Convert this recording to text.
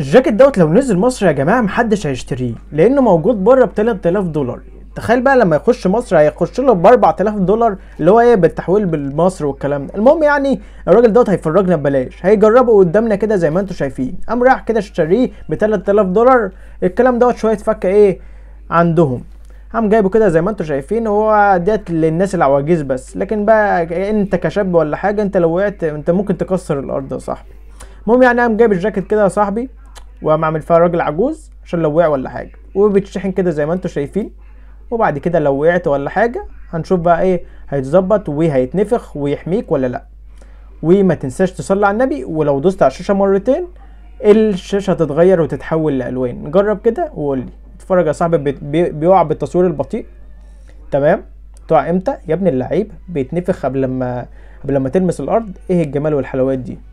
الجاكيت دوت لو نزل مصر يا جماعه محدش هيشتريه لانه موجود بره ب 3000 دولار تخيل بقى لما يخش مصر هيخش له ب 4000 دولار اللي هو ايه بالتحويل بالمصر والكلام ده المهم يعني الراجل دوت هيفرجنا ببلاش هيجربه قدامنا كده زي ما انتم شايفين قام راح كده اشتريه ب 3000 دولار الكلام دوت شويه فكه ايه عندهم قام جايبه كده زي ما انتم شايفين هو ديت للناس العواجيز بس لكن بقى انت كشاب ولا حاجه انت لو وقعت انت ممكن تكسر الارض يا صاحبي المهم يعني قام جايب الجاكيت كده يا صاحبي وقام عامل فيها راجل عجوز عشان لو وقع ولا حاجه وبتشحن كده زي ما انتم شايفين وبعد كده لو وقعت ولا حاجه هنشوف بقى ايه هيتظبط وهيتنفخ ويحميك ولا لا وما تنساش تصلي على النبي ولو دوست على الشاشه مرتين الشاشه هتتغير وتتحول لالوان جرب كده وقول لي اتفرج يا صاحبي بيقع بالتصوير البطيء تمام تقع امتى يا ابن اللعيب بيتنفخ قبل لما قبل لما تلمس الارض ايه الجمال والحلاوات دي